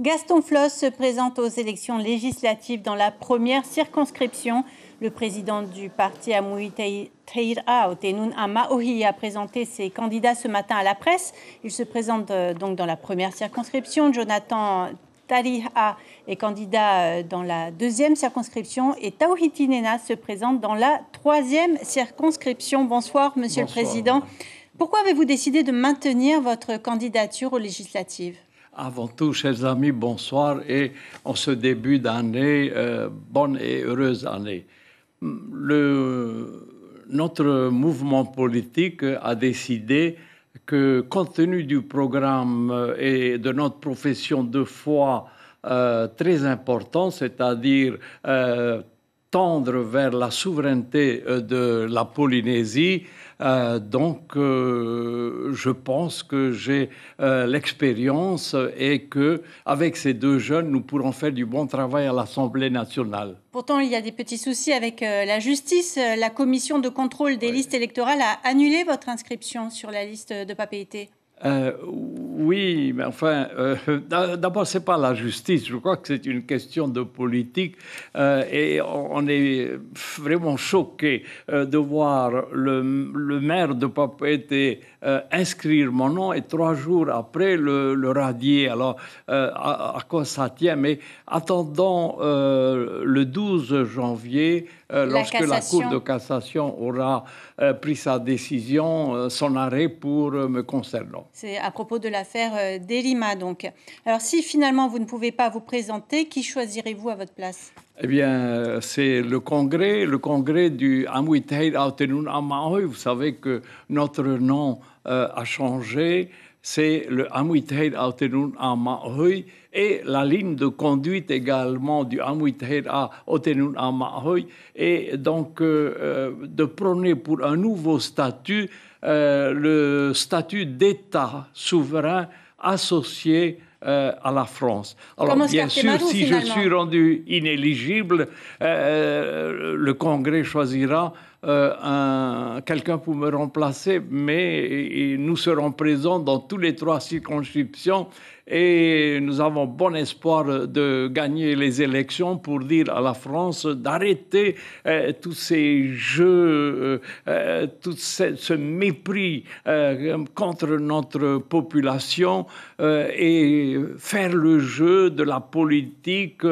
Gaston Floss se présente aux élections législatives dans la première circonscription. Le président du parti Amoui Teira Otenoun Amaohi a présenté ses candidats ce matin à la presse. Il se présente euh, donc dans la première circonscription. Jonathan Tariha est candidat euh, dans la deuxième circonscription et Tauhiti Nena se présente dans la troisième circonscription. Bonsoir, Monsieur le Président. Pourquoi avez-vous décidé de maintenir votre candidature aux législatives avant tout, chers amis, bonsoir et en ce début d'année, euh, bonne et heureuse année. notre mouvement politique a décidé que, compte tenu du programme euh, et de notre profession de foi euh, très important, c'est-à-dire tendre vers la souveraineté de la Polynésie, euh, donc, euh, je pense que j'ai euh, l'expérience et que, avec ces deux jeunes, nous pourrons faire du bon travail à l'Assemblée nationale. Pourtant, il y a des petits soucis avec la justice. La commission de contrôle des listes électorales a annulé votre inscription sur la liste de papéité euh, oui, mais enfin, euh, d'abord, d'abord, c'est pas la justice. Je crois que c'est une question de politique. Euh, et on est vraiment choqué de voir le, maire de Papeete inscrire mon nom et trois jours après le, radier. Alors, à, quoi ça tient Mais attendons le 12 janvier. lorsque la Cour de cassation aura pris sa décision, son arrêt pour me concernant. C'est à propos de l'affaire euh, Delima, donc. Alors, si finalement vous ne pouvez pas vous présenter, qui choisirez-vous à votre place Eh bien, c'est le congrès, le congrès du Amahoy. Vous savez que notre nom euh, a changé. C'est le Amwitahid Autenun Amahoy Et la ligne de conduite également du Amwitahid Autenun Amahoy Et donc, euh, de prôner pour un nouveau statut euh, le statut d'État souverain associé euh, à la France. Alors, bien sûr, si je suis rendu inéligible, euh, le Congrès choisira euh, quelqu'un pour me remplacer, mais nous serons présents dans tous les trois circonscriptions et nous avons bon espoir de gagner les élections pour dire à la France d'arrêter euh, tous ces jeux, euh, tout ce, mépris contre notre population et faire le jeu de la politique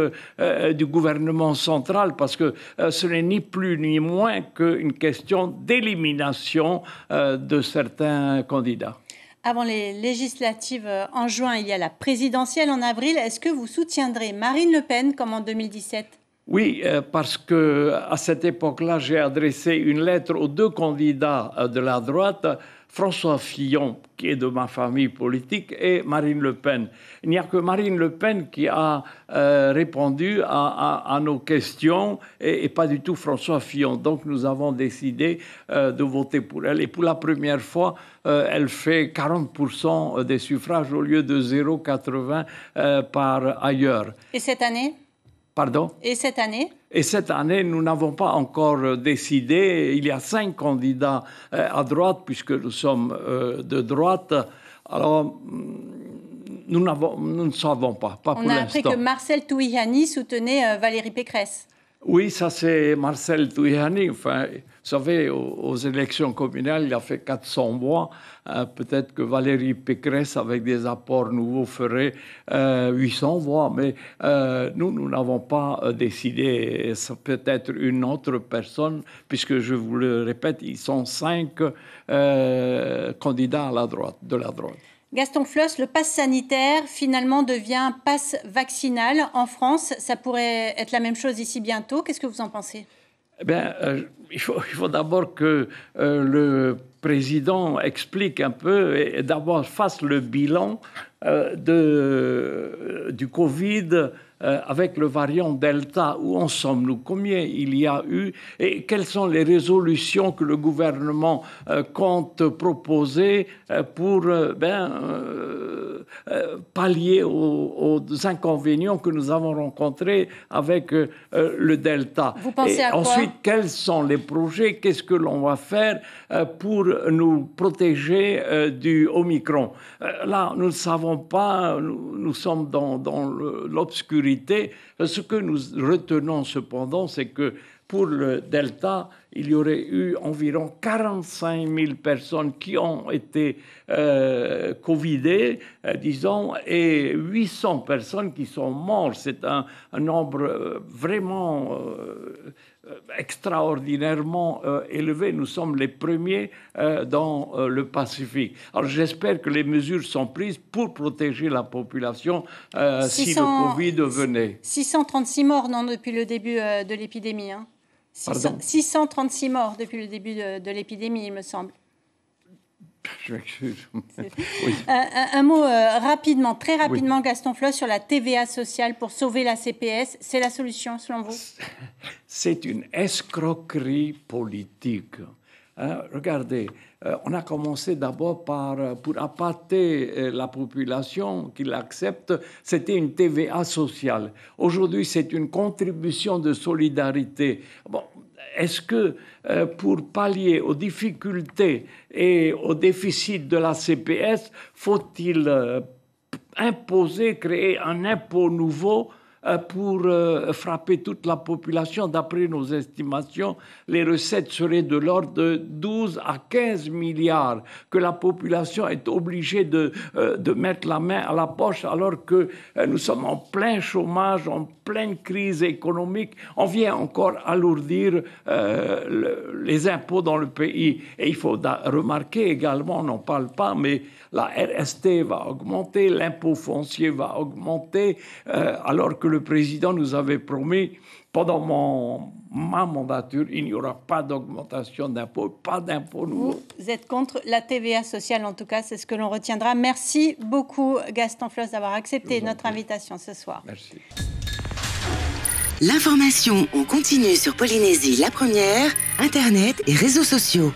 du gouvernement central parce que ce n'est ni plus ni moins que une question d'élimination euh, de certains candidats. Avant les législatives euh, en juin, il y a la présidentielle en avril. Est-ce que vous soutiendrez Marine Le Pen comme en 2017 oui, euh, parce que à cette époque-là, j'ai adressé une lettre aux deux candidats euh, de la droite, François Fillon, qui est de ma famille politique, et Marine Le Pen. Il n'y a que Marine Le Pen qui a euh, répondu à, nos questions et, pas du tout François Fillon. Donc nous avons décidé de voter pour elle. Et pour la première fois, elle fait 40% des suffrages au lieu de 0,80 par ailleurs. Et cette année Pardon Et cette année Et cette année, nous n'avons pas encore euh, décidé. Il y a cinq candidats euh, à droite, puisque nous sommes euh, de droite. Alors, mm, nous, nous ne savons pas, pas On pour On a appris que Marcel Touihani soutenait Valérie Pécresse. Oui, ça c'est Marcel Touyani. vous savez, aux, élections communales, il a fait 400 voix. Euh, peut-être que Valérie Pécresse, avec des apports nouveaux, ferait 800 euh, voix. Mais euh, nous, nous n'avons pas décidé. Peut-être une autre personne, puisque je vous le répète, ils sont cinq candidats à la droite, de la droite. Gaston Floss, le pass sanitaire finalement devient passe pass vaccinal en France. Ça pourrait être la même chose ici bientôt. Qu'est-ce que vous en pensez eh bien, euh, il faut, d'abord que euh, le président explique un peu et, d'abord fasse le bilan euh, du Covid euh, avec le variant Delta. Où en sommes-nous Combien il y a eu Et quelles sont les résolutions que le gouvernement euh, compte proposer pour ben, pallier aux, inconvénients que nous avons rencontrés avec le Delta Ensuite, quels sont les projets Qu'est-ce que l'on va faire pour nous protéger euh, du Omicron. Euh, là, nous ne savons pas, nous, sommes dans l'obscurité. Ce que nous retenons cependant, c'est que pour le Delta, il y aurait eu environ 45 000 personnes qui ont été euh, covidées, euh, disons, et 800 personnes qui sont mortes. C'est un, nombre euh, vraiment extraordinairement élevé. Nous sommes les premiers dans le Pacifique. Alors j'espère que les mesures sont prises pour protéger la population si le Covid venait. 636 morts non, depuis le début de l'épidémie. Hein. 636 morts depuis le début de, l'épidémie, il me semble. oui. un, mot euh, rapidement, très rapidement, Gaston Flo sur la TVA sociale pour sauver la CPS. C'est la solution, selon vous C'est une escroquerie politique Hein, regardez, euh, on a commencé d'abord par euh, pour appâter euh, la population qui l'accepte, c'était une TVA sociale. Aujourd'hui, c'est une contribution de solidarité. est-ce que pour pallier aux difficultés et aux déficits de la CPS, faut-il imposer, créer un impôt nouveau euh, pour euh, frapper toute la population. D'après nos estimations, les recettes seraient de l'ordre de 12 à 15 milliards que la population est obligée euh, de, mettre la main à la poche alors que nous sommes en plein chômage, en pleine crise économique. On vient encore alourdir les impôts dans le pays. Et il faut remarquer également, on n'en parle pas, mais la RST va augmenter, l'impôt foncier va augmenter, euh, alors que le président nous avait promis pendant mon, ma mandature, il n'y aura pas d'augmentation d'impôt, pas d'impôt nouveau. Vous êtes contre la TVA sociale, en tout cas, c'est ce que l'on retiendra. Merci beaucoup, Gaston Floss, d'avoir accepté notre invitation ce soir. Merci. L'information, on continue sur Polynésie la première, Internet et réseaux sociaux.